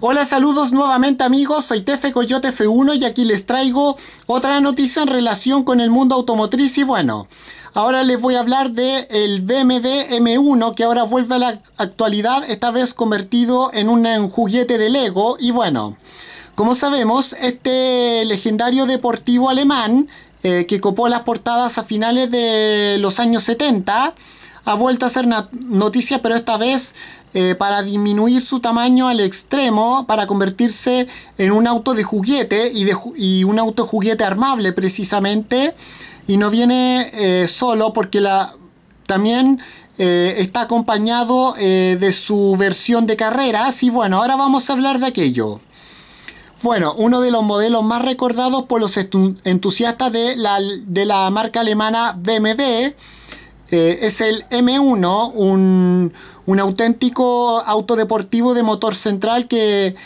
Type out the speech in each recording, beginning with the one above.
Hola, saludos nuevamente amigos, soy Tefe Coyote F1 y aquí les traigo otra noticia en relación con el mundo automotriz y bueno, ahora les voy a hablar del el BMW M1 que ahora vuelve a la actualidad, esta vez convertido en un juguete de Lego y bueno, como sabemos, este legendario deportivo alemán eh, que copó las portadas a finales de los años 70 ha vuelto a ser noticia, pero esta vez eh, para disminuir su tamaño al extremo, para convertirse en un auto de juguete y, un auto juguete armable precisamente. Y no viene eh, solo porque también eh, está acompañado de su versión de carreras. Y bueno, ahora vamos a hablar de aquello. Bueno, uno de los modelos más recordados por los entusiastas de la, de la marca alemana BMW eh, es el M1, un, auténtico auto deportivo de motor central que,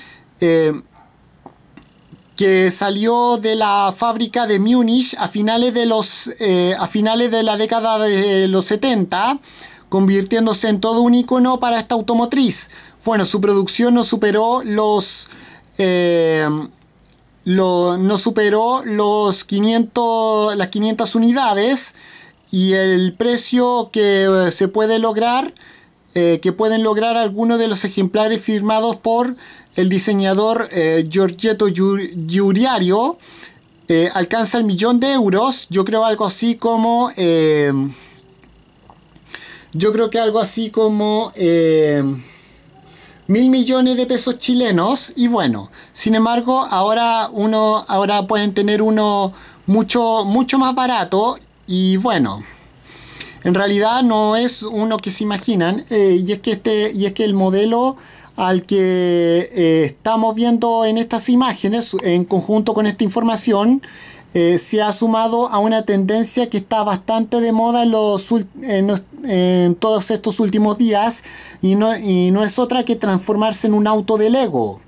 eh, que salió de la fábrica de Múnich a finales de, los, eh, a finales de la década de los 70, convirtiéndose en todo un icono para esta automotriz. Bueno, su producción no superó los... no superó los las 500 unidades y el precio que eh, se puede lograr, eh, que pueden lograr algunos de los ejemplares firmados por el diseñador eh, Giorgetto Giuriario, alcanza el millón de euros. Yo creo algo así como. yo creo que algo así como. mil millones de pesos chilenos y bueno sin embargo ahora uno ahora pueden tener uno mucho mucho más barato y bueno, en realidad no es uno que se imaginan. Eh, y, es que este, y es que el modelo al que eh, estamos viendo en estas imágenes, en conjunto con esta información, eh, se ha sumado a una tendencia que está bastante de moda en, en, todos estos últimos días y no, y no es otra que transformarse en un auto de Lego.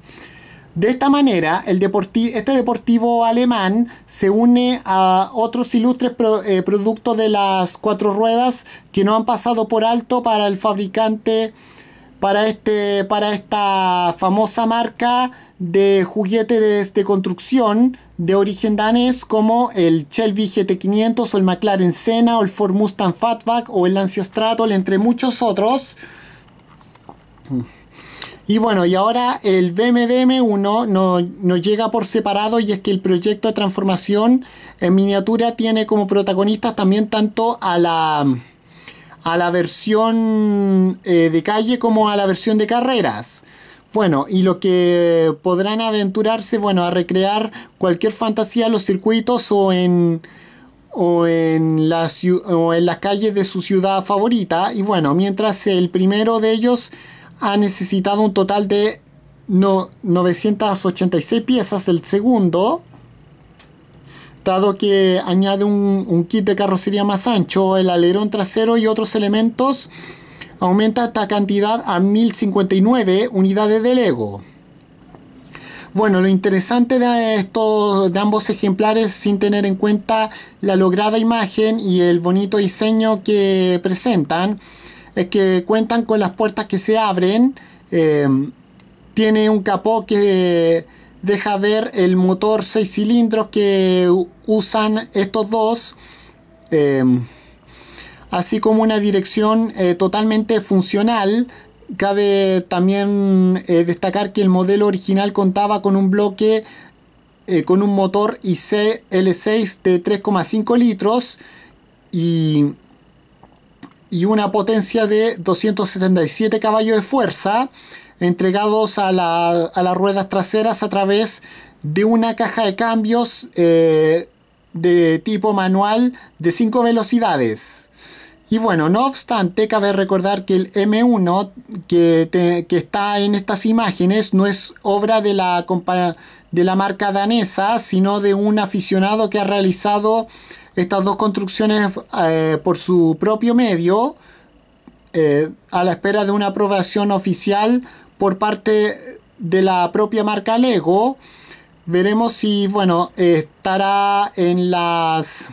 De esta manera, este deportivo alemán se une a otros ilustres eh, productos de las cuatro ruedas que no han pasado por alto para el fabricante, para, este, para esta famosa marca de juguetes de, construcción de origen danés como el Shelby GT500 o el McLaren Senna o el Ford Mustang Fatback o el Lancia entre muchos otros. Y bueno, y ahora el BMDM1 no, llega por separado y es que el proyecto de transformación en miniatura tiene como protagonistas también tanto a la, a la versión eh, de calle como a la versión de carreras. Bueno, y lo que podrán aventurarse, bueno, a recrear cualquier fantasía en los circuitos o en, o en, la, o en las calles de su ciudad favorita. Y bueno, mientras el primero de ellos ha necesitado un total de 986 piezas el segundo dado que añade un, kit de carrocería más ancho, el alerón trasero y otros elementos, aumenta esta cantidad a 1059 unidades de Lego. Bueno, lo interesante de, estos, de ambos ejemplares, sin tener en cuenta la lograda imagen y el bonito diseño que presentan, es que cuentan con las puertas que se abren. Eh, tiene un capó que deja ver el motor 6 cilindros que usan estos dos. Eh, así como una dirección eh, totalmente funcional. Cabe también destacar que el modelo original contaba con un bloque con un motor IC L6 de 3,5 litros y y una potencia de 277 caballos de fuerza entregados a, las ruedas traseras a través de una caja de cambios eh, de tipo manual de 5 velocidades. Y bueno, no obstante, cabe recordar que el M1 que, está en estas imágenes no es obra de la, de la marca danesa, sino de un aficionado que ha realizado estas dos construcciones eh, por su propio medio eh, a la espera de una aprobación oficial por parte de la propia marca Lego. Veremos si, bueno, estará en las...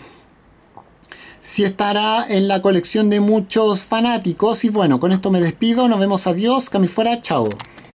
Si estará en la colección de muchos fanáticos. Y bueno, con esto me despido. Nos vemos. Adiós. Cami fuera. Chao.